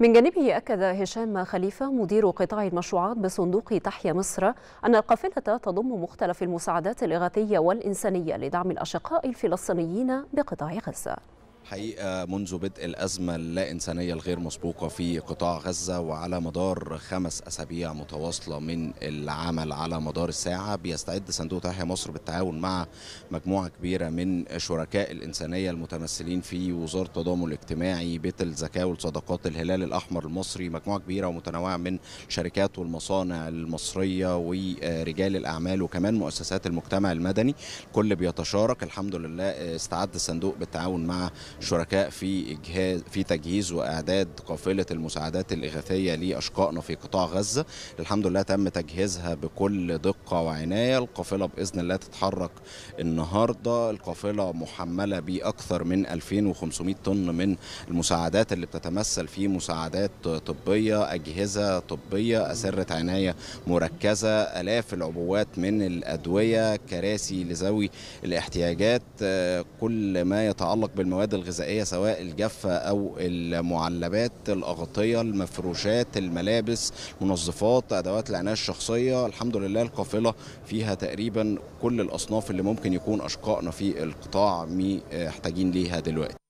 من جانبه أكد هشام خليفة مدير قطاع المشروعات بصندوق تحيا مصر أن القافلة تضم مختلف المساعدات الإغاثية والإنسانية لدعم الأشقاء الفلسطينيين بقطاع غزة حقيقة منذ بدء الأزمة اللا إنسانية الغير مسبوقة في قطاع غزة وعلى مدار خمس أسابيع متواصلة من العمل على مدار الساعة بيستعد صندوق تحيا مصر بالتعاون مع مجموعة كبيرة من شركاء الإنسانية المتمثلين في وزارة التضامن الاجتماعي بيت الزكاة والصدقات الهلال الأحمر المصري مجموعة كبيرة ومتنوعة من شركات والمصانع المصرية ورجال الأعمال وكمان مؤسسات المجتمع المدني كل بيتشارك الحمد لله استعد الصندوق بالتعاون مع شركاء في إجهاز في تجهيز وإعداد قافلة المساعدات الإغاثية لأشقائنا في قطاع غزة الحمد لله تم تجهيزها بكل دقة وعناية القافلة بإذن الله تتحرك النهاردة القافلة محملة بأكثر من 2500 طن من المساعدات اللي بتتمثل في مساعدات طبية أجهزة طبية أسرة عناية مركزة آلاف العبوات من الأدوية كراسي لذوي الاحتياجات آه، كل ما يتعلق بالمواد الغذائيه سواء الجافه او المعلبات الاغطيه المفروشات الملابس منظفات ادوات العنايه الشخصيه الحمد لله القافله فيها تقريبا كل الاصناف اللي ممكن يكون اشقائنا في القطاع محتاجين ليها دلوقتي